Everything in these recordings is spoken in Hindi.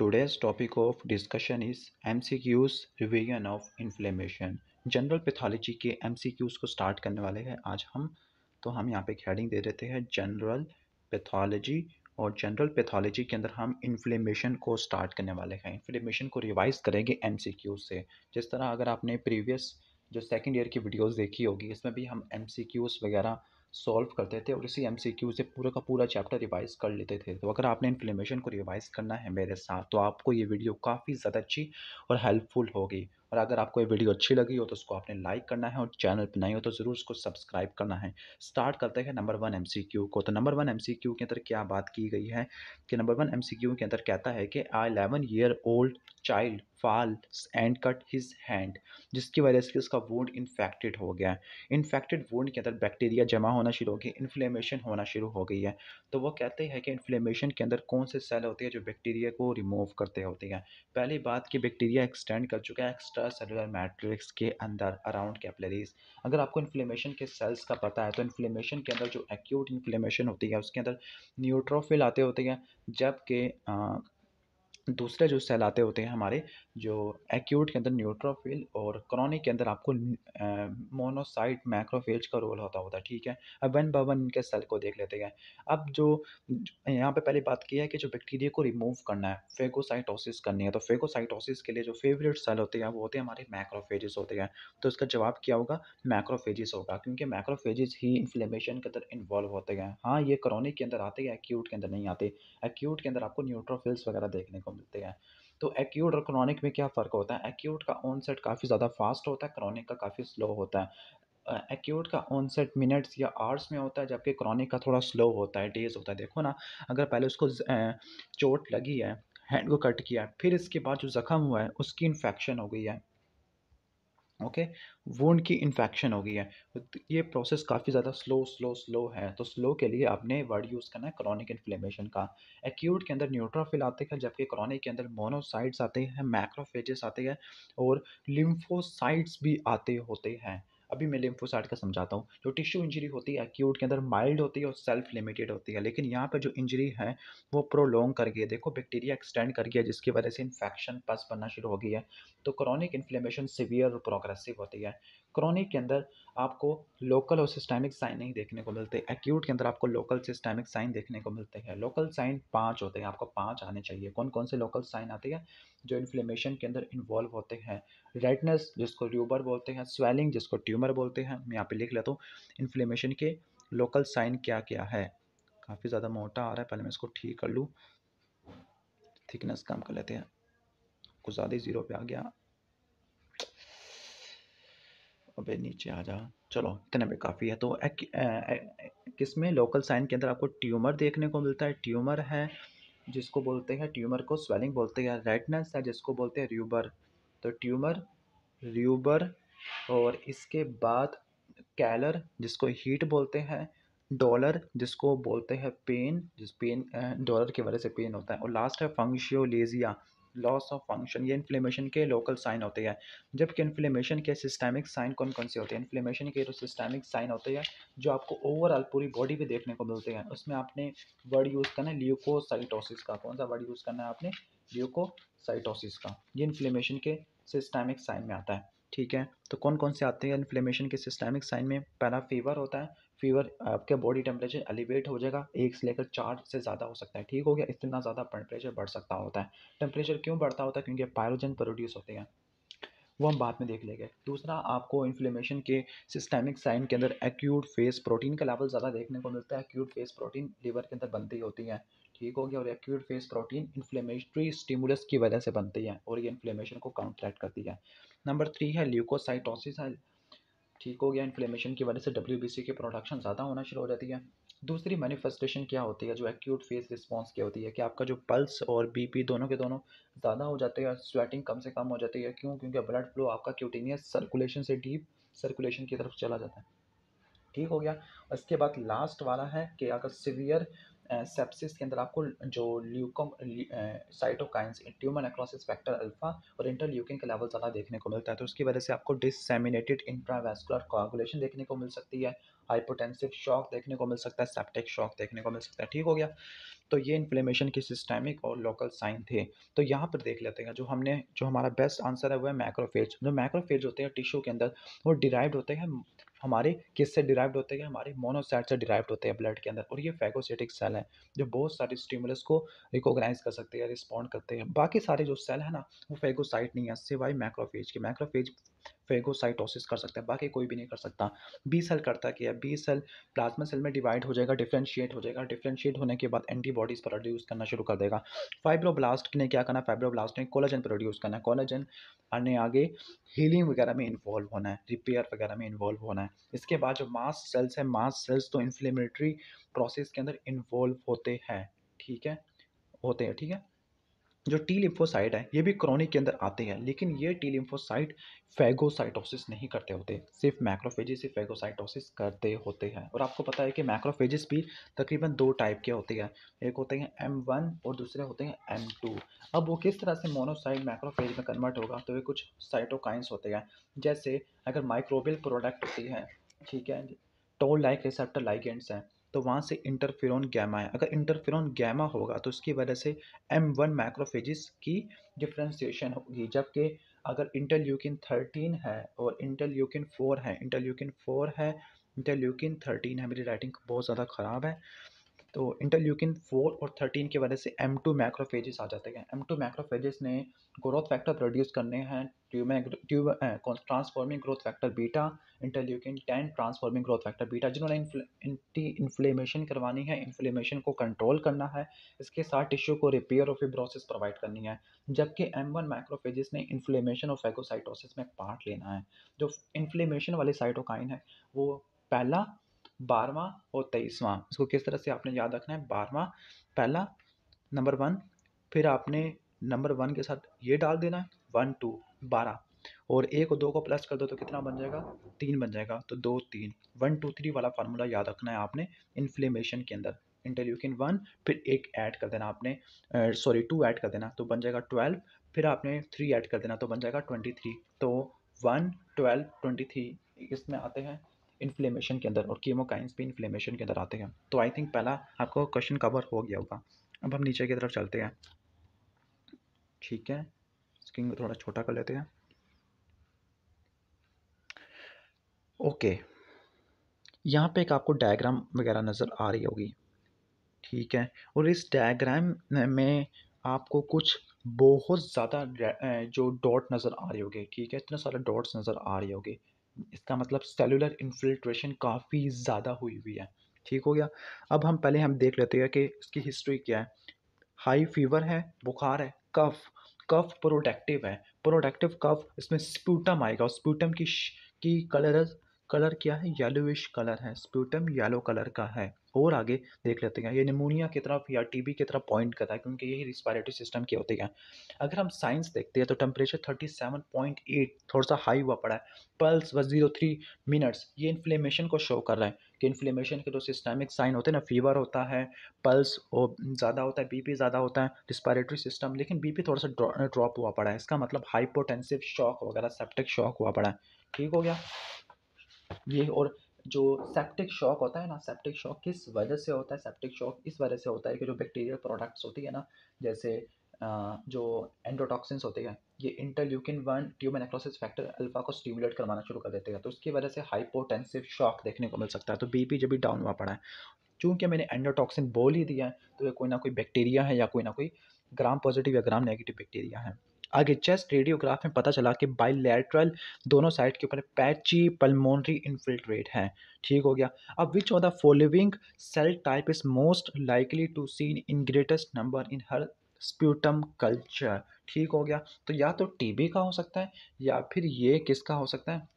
Today's topic of discussion is MCQs revision of inflammation general pathology के MCQs को स्टार्ट करने वाले हैं आज हम तो हम यहाँ पे हेडिंग दे देते हैं जनरल पैथोलॉजी और जनरल पैथोलॉजी के अंदर हम इन्फ्लेमेशन को स्टार्ट करने वाले हैं इन्फ्लेमेशन को रिवाइज करेंगे एम से जिस तरह अगर आपने प्रीवियस जो सेकेंड ईयर की वीडियोज़ देखी होगी इसमें भी हम एम वगैरह सॉल्व करते थे और इसी एम से पूरा का पूरा चैप्टर रिवाइज कर लेते थे तो अगर आपने इन्फ्लेमेशन को रिवाइज करना है मेरे साथ तो आपको ये वीडियो काफ़ी ज़्यादा अच्छी और हेल्पफुल होगी और अगर आपको ये वीडियो अच्छी लगी हो तो उसको आपने लाइक करना है और चैनल पर नहीं हो तो ज़रूर उसको सब्सक्राइब करना है स्टार्ट करते हैं नंबर वन एम को तो नंबर वन एम के अंदर क्या बात की गई है कि नंबर वन एम के अंदर कहता है कि I eleven year old child fall and cut his hand जिसकी वजह से उसका वोड इन्फेक्टेड हो गया इन्फेक्टेड वोड के अंदर बैक्टीरिया जमा होना शुरू हो गया इन्फ्लेमेशन होना शुरू हो गई है तो वो कहते हैं कि इन्फ्लेमेशन के अंदर कौन से सेल होते हैं जो बैक्टीरिया को रिमूव करते होते हैं पहली बात कि बैक्टीरिया एक्सटेंड कर चुका है एक्सटेंड एक्स्ट्रा सेलुलर मैट्रिक्स के अंदर अराउंड कैपलरीज अगर आपको इन्फ्लेमेशन के सेल्स का पता है तो इन्फ्लेमेशन के अंदर जो एक्यूट इन्फ्लेमेशन होती है उसके अंदर न्यूट्रोफिल आते होते हैं जबकि दूसरे जो सेल आते होते हैं हमारे जो एक्यूट के अंदर न्यूट्रोफिल और क्रॉनिक के अंदर आपको मोनोसाइट मैक्रोफेज का रोल होता होता है ठीक है अब वन बाय वन इनके सेल को देख लेते हैं अब जो यहाँ पे पहले बात की है कि जो बैक्टीरिया को रिमूव करना है फेगोसाइटोसिस करनी है तो फेगोसाइटोसिस के लिए जो फेवरेट सेल होते हैं वो होते हैं हमारे मैक्रोफेजिस होते हैं तो इसका जवाब क्या होगा मैक्रोफेजिस होगा क्योंकि मैक्रोफेजिस ही इन्फ्लेमेशन के अंदर इन्वॉल्व होते हैं हाँ ये क्रॉनिक के अंदर आते हैं एक्यूट के अंदर नहीं आते एक्यूट के अंदर आपको न्यूट्रोफिल्स वगैरह देखने को मिलते हैं तो एक्यूट और क्रॉनिक में क्या फ़र्क होता है एक्यूट का ऑनसेट काफ़ी ज़्यादा फास्ट होता है क्रॉनिक का काफ़ी स्लो होता है एक्यूट का ऑनसेट मिनट्स या आवर्स में होता है जबकि क्रॉनिक का थोड़ा स्लो होता है डेज होता है देखो ना अगर पहले उसको चोट लगी है हैंड को कट किया है फिर इसके बाद जो ज़ख्म हुआ है उसकी इन्फेक्शन हो गई है ओके वोंड की इन्फेक्शन हो गई है तो ये प्रोसेस काफ़ी ज़्यादा स्लो स्लो स्लो है तो स्लो के लिए आपने वर्ड यूज़ करना है क्रॉनिक इन्फ्लेमेशन का एक्यूट के अंदर न्यूट्रोफिल आते हैं जबकि क्रॉनिक के अंदर मोनोसाइड्स आते हैं मैक्रोफेजेस आते हैं और लिम्फोसाइड्स भी आते होते हैं अभी मैं लिम्फोसाइट का समझाता हूँ जो टिश्यू इंजरी होती है एक्यूट के अंदर माइल्ड होती है और सेल्फ लिमिटेड होती है लेकिन यहाँ पर जो इंजरी है वो प्रोलोंग कर गई है देखो बैक्टीरिया एक्सटेंड कर गया जिसकी वजह से इन्फेक्शन पस बनना शुरू हो गई है तो क्रॉनिक इन्फ्लेमेशन सिवियर प्रोग्रेसिव होती है क्रोनिक के अंदर आपको लोकल और सिस्टेमिक साइन नहीं देखने को मिलते एक्यूट के अंदर आपको लोकल सिस्टेमिक साइन देखने को मिलते हैं लोकल साइन पाँच होते हैं आपको पाँच आने चाहिए कौन कौन से लोकल साइन आते हैं जो इन्फ्लेमेशन के अंदर इन्वॉल्व होते हैं रेडनेस जिसको र्यूबर बोलते हैं स्वेलिंग जिसको ट्यूमर बोलते हैं मैं यहाँ पे लिख लेता हूँ इन्फ्लेमेशन के लोकल साइन क्या क्या है काफ़ी ज़्यादा मोटा आ रहा है पहले मैं इसको ठीक कर लूँ थिकनेस कम कर लेते हैं कुछ ज़्यादा ही ज़ीरो पे आ गया अबे नीचे आ जा चलो इतने में काफ़ी है तो किस किसमें लोकल साइन के अंदर आपको ट्यूमर देखने को मिलता है ट्यूमर है जिसको बोलते हैं ट्यूमर को स्वेलिंग बोलते हैं रेडनेस है जिसको बोलते हैं र्यूबर तो ट्यूमर र्यूबर और इसके बाद कैलर जिसको हीट बोलते हैं डॉलर जिसको बोलते हैं पेन जिस पेन डॉलर की वजह से पेन होता है और लास्ट है फंक्शियोलेजिया लॉस ऑफ फंक्शन ये इन्फ्लेमेशन के लोकल साइन होते हैं जबकि इन्फ्लेमेशन के सिस्टेमिक साइन कौन कौन से होते हैं इन्फ्लेमेशन के तो सिस्टेमिक साइन होते हैं जो आपको ओवरऑल पूरी बॉडी पे देखने को मिलते हैं उसमें आपने वर्ड यूज़ करना है ल्यूकोसाइटोसिस का कौन सा वर्ड यूज़ करना है आपने ल्यूकोसाइटोसिस का ये इन्फ्लेमेशन के सिस्टेमिक साइन में आता है ठीक है तो कौन कौन से आते हैं इन्फ्लेमेशन के सिस्टेमिक साइन में पहला फीवर होता है फीवर आपके बॉडी टेम्परेचर एलिवेट हो जाएगा एक से लेकर चार से ज़्यादा हो सकता है ठीक हो गया इतना ज़्यादा टेम्परेचर बढ़ सकता होता है टेम्परेचर क्यों बढ़ता होता है क्योंकि पायरोजन प्रोड्यूस होते हैं वो हम बाद में देख लेंगे दूसरा आपको इन्फ्लेमेशन के सिस्टेमिक साइन के अंदर एक्यूट फेस प्रोटीन का लेवल ज़्यादा देखने को मिलता है एक्यूट फेस प्रोटीन लीवर के अंदर बनती होती है ठीक हो गया और acute phase protein inflammatory stimulus की वजह से बनती है और ये इन्फ्लेमेशन को काउंट्रैक्ट करती है नंबर थ्री है ल्यूकोसाइटोसिस ठीक हो गया इन्फ्लेमेशन की वजह से डब्ल्यू की प्रोडक्शन ज़्यादा होना शुरू हो जाती है दूसरी मैनिफेस्टेशन क्या होती है जो एक्यूट फेस रिस्पॉन्स क्या होती है कि आपका जो पल्स और बीपी दोनों के दोनों ज़्यादा हो जाते हैं और स्वेटिंग कम से कम हो जाती है क्यों क्योंकि ब्लड फ्लो आपका क्यूटेनियस सर्कुलेशन से डीप सर्कुलेशन की तरफ चला जाता है ठीक हो गया इसके बाद लास्ट वाला है कि अगर सीवियर सेप्सिस के अंदर आपको जो ल्यूकोम cytokines tumour necrosis factor alpha और इंटरल्यूकिन का लेवल ज़्यादा देखने को मिलता है तो उसकी वजह से आपको डिसमिनेटेड इंट्रावेस्कुलर कोगुलेशन देखने को मिल सकती है हाइपोटेंसिव शॉक देखने को मिल सकता है सेप्टिक शॉक देखने को मिल सकता है ठीक हो गया तो ये इन्फ्लेमेशन की सिस्टेमिक और लोकल साइन थे तो यहाँ पर देख लेते हैं जो हमने जो हमारा बेस्ट आंसर है वो है मैक्रोफेज जो मैक्रोफेज होते हैं टिश्यू के अंदर वो डिराइव होते हैं हमारे किस से डिराइव्ड होते हैं हमारे मोनोसाइट से डिराइव्ड होते हैं ब्लड के अंदर और ये फैगोसेटिक सेल है जो बहुत सारे स्टिमुलस को रिकॉग्नाइज कर सकते हैं रिस्पॉन्ड करते हैं बाकी सारे जो सेल है ना वो फैगोसाइट नहीं है सिवाय मैक्रोफेज के मैक्रोफेज फेगोसाइटोसिस कर सकता है बाकी कोई भी नहीं कर सकता बी सेल करता क्या बी सेल प्लाज्मा सेल में डिवाइड हो जाएगा डिफ्रेंशिएट हो जाएगा डिफ्रेंशिएट होने के बाद एंटीबॉडीज़ प्रोड्यूस करना शुरू कर देगा फाइब्रोब्लास्ट ने क्या करना फाइब्रोब्लास्ट ने कोलाजन प्रोड्यूस करना है कोलाजन आने आगे हीलिंग वगैरह में इन्वॉल्व होना है रिपेयर वगैरह में इन्वॉल्व होना है इसके बाद जो मास सेल्स है मास सेल्स तो इन्फ्लेमेटरी प्रोसेस के अंदर इन्वॉल्व होते हैं ठीक है होते हैं ठीक है जो टी लिम्फोसाइट है ये भी क्रोनिक के अंदर आते हैं लेकिन ये टी लिम्फोसाइट फैगोसाइटोसिस नहीं करते होते सिर्फ मैक्रोफेजिस ही फैगोसाइटोसिस करते होते हैं और आपको पता है कि मैक्रोफेजिस भी तकरीबन दो टाइप के होते हैं एक होते हैं एम वन और दूसरे होते हैं एम टू अब वो किस तरह से मोनोसाइड मैक्रोफेज में कन्वर्ट होगा तो वे कुछ साइटोकाइंस होते हैं जैसे अगर माइक्रोबियल प्रोडक्ट होती है ठीक है टोल लाइक रिसेप्टर लाइगेंट्स हैं तो वहाँ से इंटरफेरॉन गैमा है अगर इंटरफेरॉन गैमा होगा तो उसकी वजह से एम वन माइक्रोफेजिस की डिफ्रेंसीशन होगी जबकि अगर इंटरल्यूकिन थर्टीन है और इंटरल्यूकिन फोर है इंटरल्यूकिन फोर है इंटरल्यूकिन थर्टीन है मेरी राइटिंग बहुत ज़्यादा ख़राब है तो इंटरल्यूकिन फोर और थर्टीन की वजह से एम टू मैक्रोफेजेस आ जाते हैं एम टू मैक्रोफेजेस ने ग्रोथ फैक्टर प्रोड्यूस करने हैं tube tube transforming growth factor beta interleukin ten transforming growth factor beta जिन्होंने इन्फ्लेमेशन करवानी है इन्फ्लेमेशन को कंट्रोल करना है इसके साथ टिश्यू को रिपेयर और फिब्रोसिस प्रोवाइड करनी है जबकि एम वन माइक्रोफेजिस ने इन्फ्लेमेशन और फैगोसाइटोसिस में पार्ट लेना है जो इन्फ्लेमेशन वाले साइटोकाइन है वो पहला बारवा और तेईसवा इसको किस तरह से आपने याद रखना है बारवा पहला नंबर वन फिर आपने नंबर वन के साथ ये डाल देना है वन टू बारह और एक और दो को प्लस कर दो तो कितना बन जाएगा तीन बन जाएगा तो दो तीन वन टू थ्री वाला फार्मूला याद रखना है आपने इन्फ्लेमेशन के अंदर इंटरल्यूकिन वन फिर एक ऐड कर देना आपने सॉरी टू ऐड कर देना तो बन जाएगा ट्वेल्व फिर आपने थ्री ऐड कर देना तो बन जाएगा ट्वेंटी थ्री तो वन ट्वेल्व ट्वेंटी थ्री इसमें आते हैं इन्फ्लेमेशन के अंदर और कीमोकाइंस भी इन्फ्लेमेशन के अंदर आते हैं तो आई थिंक पहला आपको क्वेश्चन कवर हो गया होगा अब हम नीचे की तरफ चलते हैं ठीक है स्क्रीन को थोड़ा छोटा कर लेते हैं ओके यहाँ पे एक आपको डायग्राम वगैरह नज़र आ रही होगी ठीक है और इस डायग्राम में आपको कुछ बहुत ज़्यादा जो डॉट नज़र आ रही होगी ठीक है इतना सारे डॉट्स नज़र आ रही होगी इसका मतलब सेलुलर इन्फिल्ट्रेशन काफ़ी ज़्यादा हुई हुई है ठीक हो गया अब हम पहले हम देख लेते हैं कि इसकी हिस्ट्री क्या है हाई फीवर है बुखार है कफ कफ प्रोडक्टिव है प्रोडक्टिव कफ इसमें स्पूटम आएगा और स्पूटम की की कलरस कलर क्या है येलोइश कलर है स्प्यूटम येलो कलर का है और आगे देख लेते हैं ये निमोनिया की तरफ या टीबी की तरफ पॉइंट करता है क्योंकि यही रिस्पायरेटरी सिस्टम की होती है अगर हम साइंस देखते हैं तो टेम्परेचर 37.8 थोड़ा सा हाई हुआ पड़ा है पल्स व जीरो थ्री मिनट्स ये इन्फ्लेमेशन को शो कर रहा है कि इन्फ्लेमेशन के जो सिस्टमिक साइन होते हैं ना फीवर होता है पल्स ज़्यादा होता है बी ज़्यादा होता है रिस्पायरेटरी सिस्टम लेकिन बी थोड़ा सा ड्रॉप हुआ पड़ा है इसका मतलब हाइपोटेंसिव शॉक वगैरह सेप्टिक शॉक हुआ पड़ा है ठीक हो गया ये और जो सेप्टिक शॉक होता है ना सेप्टिक शॉक किस वजह से होता है सेप्टिक शॉक इस वजह से होता है कि जो बैक्टीरियल प्रोडक्ट्स होती है ना जैसे जो एंडोटॉक्सिन्स होते हैं ये interleukin one tube factor alpha को स्टिमुलेट करवाना शुरू कर देते हैं तो उसकी वजह से हाइपोटेंसिव शॉक देखने को मिल सकता है तो बीपी जब भी डाउन हुआ पड़ा है चूँकि मैंने एंडोटॉक्सिन बोल ही दिया है तो ये कोई ना कोई बैक्टीरिया है या कोई ना कोई ग्राम पॉजिटिव या ग्राम नेगेटिव बैक्टीरिया है आगे चेस्ट रेडियोग्राफ में पता चला कि बाइलेट्रल दोनों साइड के ऊपर पैची पल्मोनरी इन्फिल्ट्रेट है ठीक हो गया अब which of the following cell type is most likely to seen in greatest number in her sputum culture ठीक हो गया तो या तो टीबी का हो सकता है या फिर ये किसका हो सकता है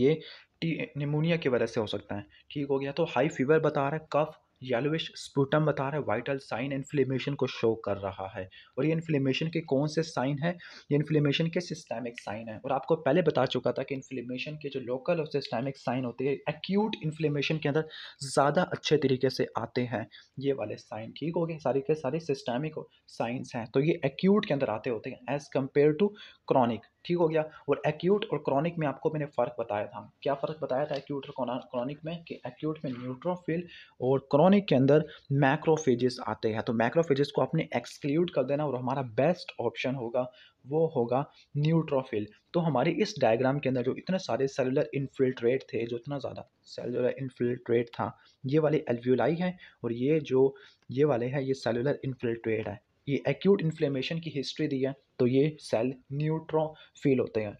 ये टी निमोनिया की वजह से हो सकता है ठीक हो गया तो हाई फीवर बता रहा है कफ येलोविश स्पूटम बता रहा है वाइटल साइन इन्फ्लेमेशन को शो कर रहा है और ये इन्फ्लेमेशन के कौन से साइन है ये इन्फ्लेमेशन के सिस्टेमिक साइन है और आपको पहले बता चुका था कि इन्फ्लेमेशन के जो लोकल और सिस्टमिक साइन होते हैं एक्यूट इन्फ्लेमेशन के अंदर ज़्यादा अच्छे तरीके से आते हैं ये वाले साइन ठीक हो गए सारे के सारे सिस्टेमिक साइंस हैं तो ये एक्यूट के अंदर आते होते हैं एज़ कम्पेयर टू क्रॉनिक ठीक हो गया और एक्यूट और क्रॉनिक में आपको मैंने फ़र्क बताया था क्या फ़र्क बताया था एक्यूट और क्रॉनिक में कि एक्यूट में न्यूट्रोफिल और क्रॉनिक के अंदर मैक्रोफेजेस आते हैं तो मैक्रोफेजेस को आपने एक्सक्लूड कर देना और हमारा बेस्ट ऑप्शन होगा वो होगा न्यूट्रोफिल तो हमारे इस डायग्राम के अंदर जो इतने सारे सेलुलर इन्फिल्ट्रेट थे जो इतना ज़्यादा सेलुलर इन्फिल्ट्रेट था ये वाले एल्व्यूलाई है और ये जो ये वाले हैं ये सेलुलर इन्फिल्ट्रेट है ये एक्यूट इन्फ्लेमेशन की हिस्ट्री दी है तो ये सेल न्यूट्रोफिल होते हैं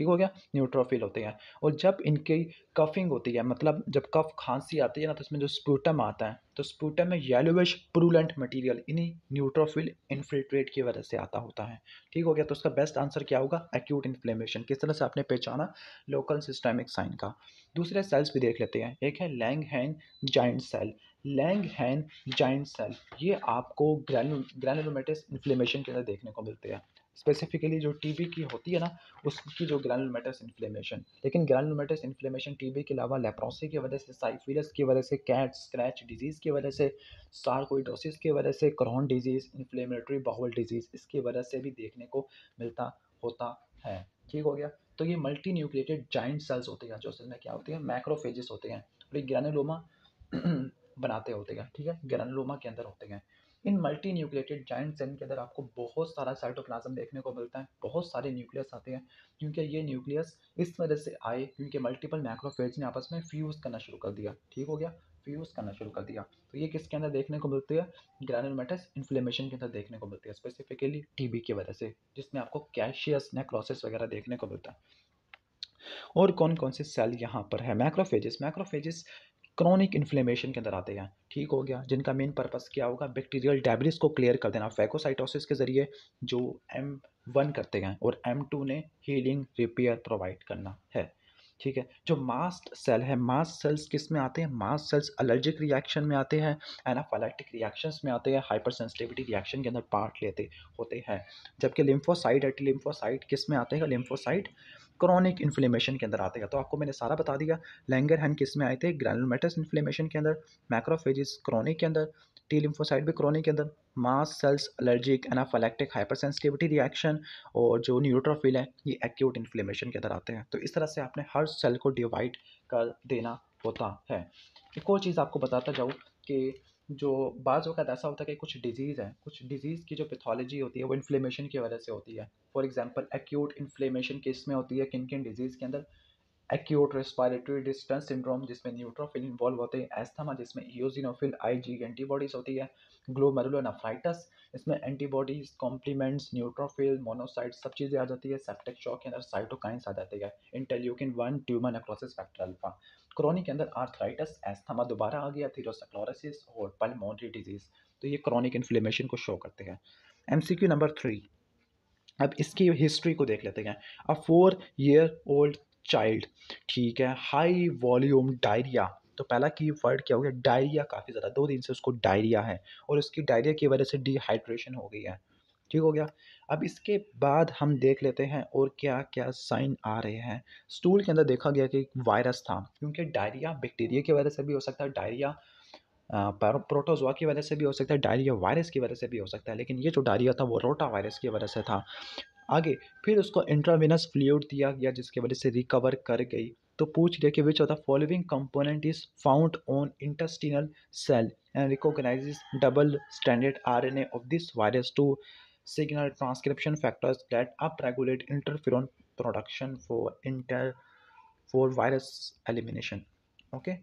ठीक हो गया न्यूट्रोफिल होते हैं और जब इनकी कफिंग होती है मतलब जब कफ खांसी आती है ना तो इसमें जो स्पूटम आता है तो स्पूटम में येलोविश प्रूलेंट मटेरियल इन्हीं न्यूट्रोफिल इन्फिल्ट्रेट की वजह से आता होता है ठीक हो गया तो उसका बेस्ट आंसर क्या होगा एक्यूट इन्फ्लेमेशन किस तरह से आपने पहचाना लोकल सिस्टमिक साइन का दूसरे सेल्स भी देख लेते हैं एक है Lang hang giant cell Lang hand giant cell ये आपको ग्रैनुलोमेटिस इन्फ्लेमेशन के अंदर देखने को मिलते हैं स्पेसिफिकली जो टीबी की होती है ना उसकी जो ग्रैनुलमेटस इन्फ्लेमेशन लेकिन ग्रैनुलमेटस इन्फ्लेमेशन टीबी के अलावा लेप्रोसी की वजह से साइफिलस की वजह से कैट स्क्रैच डिजीज़ की वजह से सार्कोइडोसिस की वजह से Crohn disease inflammatory bowel disease इसकी वजह से भी देखने को मिलता होता है ठीक हो गया तो ये मल्टी न्यूक्लिएटेड जाइंट सेल्स होते हैं जो असल में क्या होते हैं मैक्रोफेजेस होते हैं और ये ग्रैनुलोमा बनाते होते हैं ठीक है ग्रैनुलोमा के अंदर होते हैं इन मल्टी न्यूक्लिएटेड जाइंट सेल के अंदर आपको बहुत सारा साइटोप्लाज्म देखने को मिलता है बहुत सारे न्यूक्लियस आते हैं क्योंकि ये न्यूक्लियस इस वजह से आए क्योंकि मल्टीपल मैक्रोफेज ने आपस में फ्यूज़ करना शुरू कर दिया ठीक हो गया फ्यूज़ करना शुरू कर दिया तो ये किसके अंदर देखने को मिलती है ग्रैनुलमेटस इन्फ्लेमेशन के अंदर देखने को मिलती है स्पेसिफिकली टीबी की वजह से जिसमें आपको कैशियस नेक्रोसिस वगैरह देखने को मिलता है और कौन कौन से सेल यहाँ पर है मैक्रोफेजिस मैक्रोफेजिस क्रॉनिक इन्फ्लेमेशन के अंदर आते हैं ठीक हो गया जिनका मेन पर्पस क्या होगा बैक्टीरियल डेब्रिस को क्लियर कर देना फैकोसाइटोसिस के ज़रिए जो एम वन करते हैं और एम टू ने हीलिंग रिपेयर प्रोवाइड करना है ठीक है जो मास्ट सेल है मास्ट सेल्स किस में आते हैं मास्ट सेल्स एलर्जिक रिएक्शन में आते हैं एनाफालाइटिक रिएक्शंस में आते हैं हाइपर सेंसिटिविटी रिएक्शन के अंदर पार्ट लेते होते हैं जबकि लिम्फोसाइड एट लिम्फोसाइड किस में आते हैं लिम्फोसाइड क्रॉनिक इन्फ्लेमेशन के अंदर आते हैं तो आपको मैंने सारा बता दिया लैंगर हैंड किस में आए थे ग्रैनोमेटस इन्फ्लेमेशन के अंदर मैक्रोफेजिस क्रॉनिक के अंदर टी लिम्फोसाइड भी क्रॉनिक के अंदर mast cells allergic anaphylactic hypersensitivity reaction और जो न्यूट्रोफिल है ये एक्यूट इन्फ्लेमेशन के अंदर आते हैं तो इस तरह से आपने हर सेल को डिवाइड कर देना होता है एक और चीज़ आपको बताता जाऊँ कि जो बाज़ अवत ऐसा होता है कि कुछ डिजीज़ है कुछ डिजीज़ की जो पैथोलॉजी होती है वो इन्फ्लेमेशन की वजह से होती है फॉर एग्जांपल एक्यूट इन्फ्लेमेशन किस में होती है किन किन डिजीज़ के अंदर एक्यूट रेस्पायरेटरी डिस्टेंस सिंड्रोम जिसमें न्यूट्रोफिल इन्वॉल्व होते हैं एस्थमा जिसमें आई जी एंटीबॉडीज़ होती है ग्लोमेरुलोनेफ्राइटस इसमें एंटीबॉडीज़ कॉम्प्लीमेंट्स न्यूट्रोफिल मोनोसाइट सब चीज़ें आ जाती है सेप्टिक शॉक के अंदर साइटोकाइंस आ जाती है interleukin one tumour necrosis factor alpha chronic के अंदर आर्थराइटिस एस्थमा दोबारा आ गया थीरोसाक्लोरोसिस और पल्मोनरी डिजीज़ तो ये क्रॉनिक इन्फ्लेमेशन को शो करते हैं M C Q number three अब इसकी हिस्ट्री को देख लेते हैं a four year old child ठीक है हाई वॉल्यूम डायरिया तो पहला की वर्ड क्या हो गया डायरिया काफ़ी ज़्यादा दो दिन से उसको डायरिया है और उसकी डायरिया की वजह से डिहाइड्रेशन हो गई है ठीक हो गया अब इसके बाद हम देख लेते हैं और क्या क्या साइन आ रहे हैं स्टूल के अंदर देखा गया कि वायरस था क्योंकि डायरिया बैक्टीरिया की वजह से भी हो सकता है डायरिया प्रोटोजोआ की वजह से भी हो सकता है डायरिया वायरस की वजह से भी हो सकता है लेकिन ये जो डायरिया था वो रोटा वायरस की वजह से था आगे फिर उसको इंट्राविनस फ्लूड दिया गया जिसकी वजह से रिकवर कर गई तो पूछ लिया कि which of the following component is found on intestinal cell and recognise double stranded R N of this virus to signal transcription factors that upregulate interferon production for inter for virus elimination okay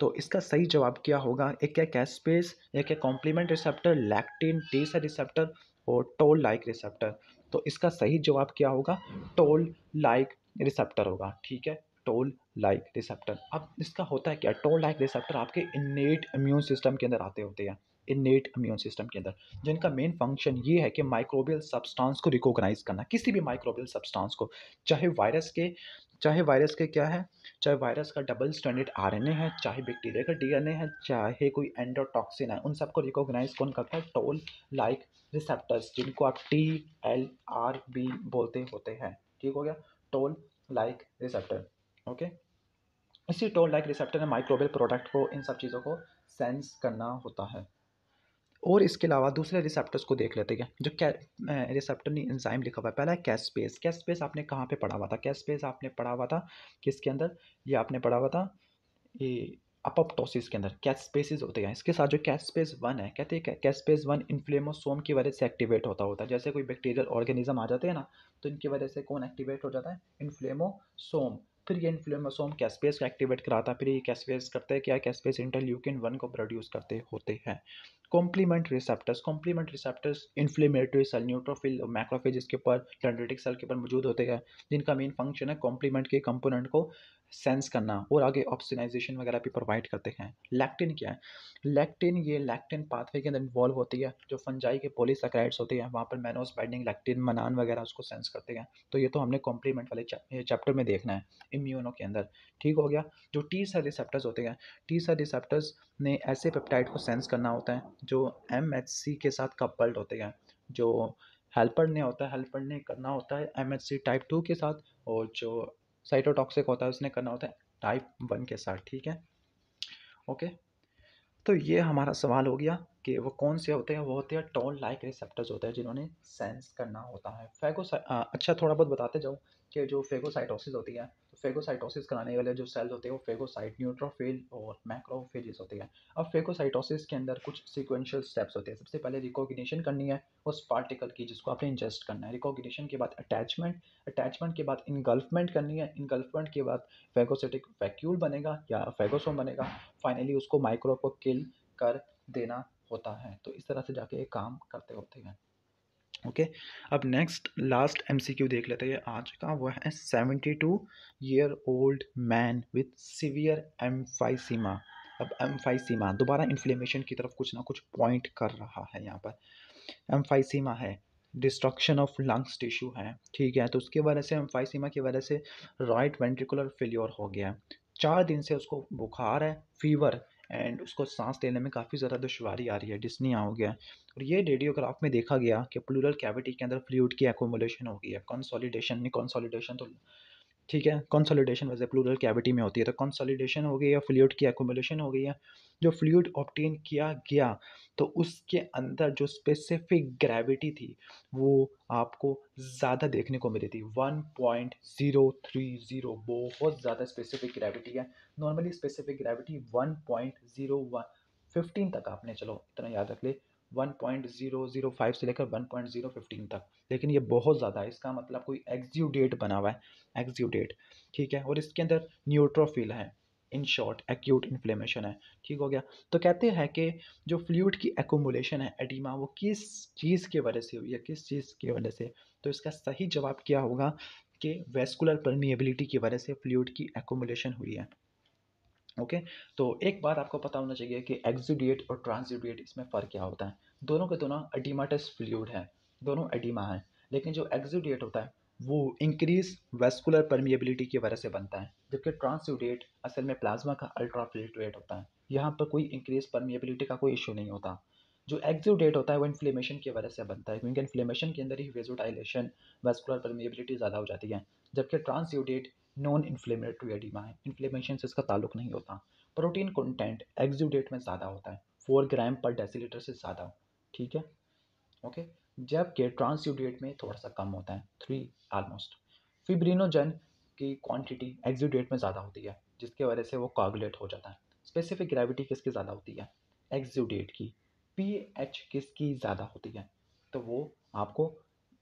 तो इसका सही जवाब क्या होगा एक है कैसपेस एक क्या complement receptor lectin T receptor और टोल लाइक रिसेप्टर तो इसका सही जवाब क्या होगा टोल लाइक रिसेप्टर होगा ठीक है टोल लाइक रिसेप्टर अब इसका होता है क्या टोल लाइक रिसेप्टर आपके इन्नेट इम्यून सिस्टम के अंदर आते होते हैं इनेट इम्यून सिस्टम के अंदर जिनका मेन फंक्शन ये है कि माइक्रोबियल सब्सटेंस को रिकॉग्नाइज करना किसी भी माइक्रोबियल सब्सटेंस को चाहे वायरस के चाहे वायरस के क्या है चाहे वायरस का डबल स्टैंडर्ड आरएनए है चाहे बैक्टीरिया का डीएनए है चाहे कोई एंडोटॉक्सिन है उन सबको रिकॉग्नाइज कौन करता है टोल लाइक रिसेप्टर्स जिनको आप टी एल आर बी बोलते होते हैं ठीक हो गया टोल लाइक रिसेप्टर ओके इसी टोल लाइक रिसेप्टर ने माइक्रोबियल प्रोडक्ट को इन सब चीज़ों को सेंस करना होता है और इसके अलावा दूसरे रिसेप्टर्स को देख लेते हैं जो कै रिसेप्टर नहीं इंजाइम लिखा हुआ है पहला है कैश स्पेस कैश स्पेस आपने कहाँ पे पढ़ा हुआ था कैश स्पेस आपने पढ़ा हुआ था किसके अंदर ये आपने पढ़ा हुआ था ये अपॉप्टोसिस के अंदर कैच स्पेसिस होते हैं इसके साथ जो कैच स्पेस वन है कहते हैं कैच स्पेस वन इन्फ्लेमोसोम की वजह से एक्टिवेट होता होता है जैसे कोई बैक्टीरियल ऑर्गेनिज्म आ जाते हैं ना तो इनकी वजह से कौन एक्टिवेट हो जाता है इन्फ्लेमोसोम फिर ये इन्फ्लेमोसोम कैच स्पेस को एक्टिवेट कराता है फिर ये कैच स्पेस करते हैं क्या कैच स्पेस इंटरल्यूकिन वन को प्रोड्यूस करते होते हैं complement receptors complement receptors inflammatory cell neutrophil और मैक्रोफेज के ऊपर डेंड्रेटिक सेल के ऊपर मौजूद होते हैं जिनका मेन फंक्शन है कॉम्प्लीमेंट के कंपोनेंट को सेंस करना और आगे ऑप्शनाइजेशन वगैरह भी प्रोवाइड करते हैं लैक्टिन क्या है लैक्टिन ये लैक्टिन पाथवे के अंदर इन्वॉल्व होती है जो फंजाई के पोलिसक्राइड्स होते हैं वहाँ पर मैनोस बाइंडिंग लैक्टिन मनान वगैरह उसको सेंस करते हैं तो ये तो हमने कॉम्प्लीमेंट वाले चैप्टर में देखना है इम्यूनो के अंदर ठीक हो गया जो टी सर रिसेप्टर्स होते हैं टी सर रिसेप्टर्स ने ऐसे पेप्टाइड को सेंस करना होता है जो एम के साथ कपल्ड होते हैं जो हेल्पर ने होता है हेल्पर ने करना होता है एम टाइप टू के साथ और जो साइटोटॉक्सिक होता है उसने करना होता है टाइप वन के साथ ठीक है ओके तो ये हमारा सवाल हो गया कि वो कौन से होते हैं वो होते हैं टोन लाइक रिसेप्टर्स होते हैं जिन्होंने सेंस करना होता है फेगोसा अच्छा थोड़ा बहुत बताते जाओ कि जो फेगोसाइटोसिस होती है फेगोसाइटोसिस कराने वाले जो सेल्स होते हैं वो फेगोसाइट न्यूट्रोफिल और मैक्रोफेजेस होते हैं अब फेगोसाइटोसिस के अंदर कुछ सिक्वेंशियल स्टेप्स होते हैं सबसे पहले रिकॉग्निशन करनी है उस पार्टिकल की जिसको आपने इंजेस्ट करना है रिकॉग्निशन के बाद अटैचमेंट अटैचमेंट के बाद इनगल्फमेंट करनी है इनगल्फमेंट के बाद फेगोसाइटिक वैक्यूल बनेगा या फेगोसोम बनेगा फाइनली उसको माइक्रो को किल कर देना होता है तो इस तरह से जाके ये काम करते होते हैं ओके okay? अब नेक्स्ट लास्ट एमसीक्यू देख लेते हैं आज का वह है seventy two year old man with severe emphysema अब एम्फाइसीमा दोबारा इन्फ्लेमेशन की तरफ कुछ ना कुछ पॉइंट कर रहा है यहाँ पर एम्फाइसीमा है डिस्ट्रक्शन ऑफ लंग्स टिश्यू है ठीक है तो उसकी वजह से एम्फाइसीमा की वजह से राइट वेंट्रिकुलर फेल्योर हो गया है चार दिन से उसको बुखार है फीवर एंड उसको सांस लेने में काफ़ी ज़्यादा दुशारी आ रही है डिस्निया हो गया और ये रेडियोग्राफ में देखा गया कि प्लूरल कैविटी के अंदर फ्लूड की एकोमोलेशन हो गई है कंसोलिडेशन नहीं कंसोलिडेशन तो ठीक है कंसोलिडेशन वैसे प्लूरल कैविटी में होती है तो कंसोलिडेशन हो गई या फ्लूड की एकोमोलेशन हो गई है जो फ्लूड ऑप्टेन किया गया तो उसके अंदर जो स्पेसिफिक ग्रेविटी थी वो आपको ज़्यादा देखने को मिली थी वन बहुत ज़्यादा स्पेसिफिक ग्रेविटी है normally specific gravity one point zero one fifteen तक आपने चलो इतना याद रख ले 1.005 से लेकर 1.015 तक लेकिन ये बहुत ज़्यादा है इसका मतलब कोई एक्जूडेट बना हुआ है एक्ज्यूडेट ठीक है और इसके अंदर न्यूट्रोफिल है इन शॉर्ट एक्यूट इन्फ्लेमेशन है ठीक हो गया तो कहते हैं कि जो फ्लूड की एकोमुलेशन है एडिमा वो किस चीज़ के वजह से हुई या किस चीज़ की वजह से तो इसका सही जवाब क्या होगा कि वेस्कुलर परमिएबिलिटी की वजह से फ्लूड की एकोमुलेशन हुई है ओके तो एक बार आपको पता होना चाहिए कि एक्जुडिएट और ट्रांसजुडिएट इसमें फ़र्क क्या होता है दोनों के दोनों एडिमाटस फ्लूड है दोनों एडिमा है लेकिन जो एक्जुडिएट होता है वो इंक्रीज वेस्कुलर परमिएबिलिटी की वजह से बनता है जबकि ट्रांसजुडिएट असल में प्लाज्मा का अल्ट्राफिल्ट्रेट होता है यहाँ पर कोई इंक्रीज परमिएबिलिटी का कोई इशू नहीं होता जो एक्जुडेट होता है वो इन्फ्लेमेशन की वजह से बनता है क्योंकि इन्फ्लेमेशन के अंदर ही वेजोटाइलेशन वेस्कुलर परमिएबिलिटी ज़्यादा हो जाती है जबकि ट्रांसयूडेट नॉन इन्फ्लेमेटरी एडिमा है इन्फ्लेमेशन से इसका ताल्लुक नहीं होता प्रोटीन कंटेंट एक्जुडेट में ज़्यादा होता है फोर ग्राम पर डेसीटर से ज़्यादा ठीक है ओके जबकि ट्रांसयूडेट में थोड़ा सा कम होता है थ्री आलमोस्ट फिब्रीनोजन की क्वांटिटी एक्जूडेट में ज़्यादा होती है जिसके वजह से वो कागुलेट हो जाता है स्पेसिफिक ग्रेविटी किसकी ज़्यादा होती है एक्जुडेट की पी एच किसकी ज़्यादा होती है तो वो आपको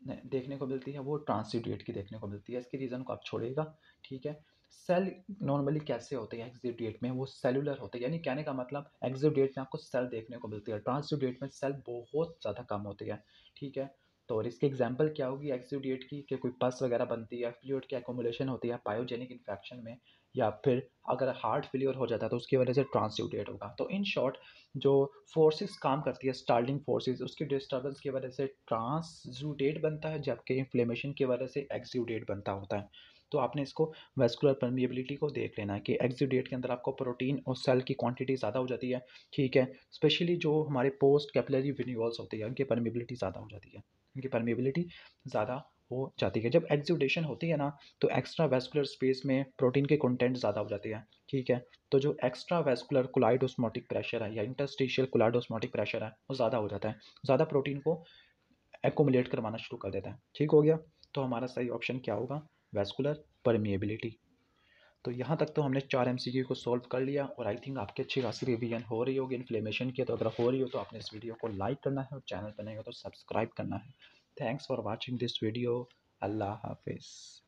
देखने को मिलती है वो ट्रांसिट की देखने को मिलती है इसके रीज़न को आप छोड़िएगा ठीक है सेल नॉर्मली कैसे होते हैं एग्जिट में वो सेलुलर होते हैं यानी कहने का मतलब एग्जिट में आपको सेल देखने को मिलती है ट्रांसिडेट में सेल बहुत ज़्यादा कम होती है ठीक है तो और इसकी एग्जाम्पल क्या होगी एक्जिडेट की कि कोई पस वगैरह बनती है फ्लूड की एकोमोलेशन होती है पायोजेनिक इन्फेक्शन में या फिर अगर हार्ट फेलियर हो जाता है तो उसकी वजह से ट्रांसयूटेट होगा तो इन शॉर्ट जो फोर्सेस काम करती है स्टार्टिंग फोर्सेस उसकी डिस्टर्बेंस की वजह से ट्रांसयूटेट बनता है जबकि इन्फ्लेमेशन की वजह से एक्सूडेट बनता होता है तो आपने इसको वेस्कुलर परमिएबिलिटी को देख लेना है कि एक्जूडेट के अंदर आपको प्रोटीन और सेल की क्वांटिटी ज़्यादा हो जाती है ठीक है स्पेशली जो हमारे पोस्ट कैपिलरी विन्यूल्स होते हैं उनकी परमिबिलिटी ज़्यादा हो जाती है उनकी परमिबिलिटी ज़्यादा हो जाती है जब एक्जुडेशन होती है ना तो एक्स्ट्रा वेस्कुलर स्पेस में प्रोटीन के कंटेंट ज़्यादा हो जाती है ठीक है तो जो एक्स्ट्रा वेस्कुलर कोलाइडोस्मोटिक प्रेशर है या इंटरस्टिशियल कोलाइडोस्मोटिक प्रेशर है वो ज़्यादा हो जाता है ज़्यादा प्रोटीन को एकोमुलेट करवाना शुरू कर देता है ठीक हो गया तो हमारा सही ऑप्शन क्या होगा वेस्कुलर परमिएबिलिटी तो यहाँ तक तो हमने चार एम को सॉल्व कर लिया और आई थिंक आपकी अच्छी खासी रिवीजन हो रही होगी इन्फ्लेमेशन की तो अगर हो रही हो तो आपने इस वीडियो को लाइक करना है और चैनल पर नहीं हो तो सब्सक्राइब करना है Thanks for watching this video. Allah Hafiz.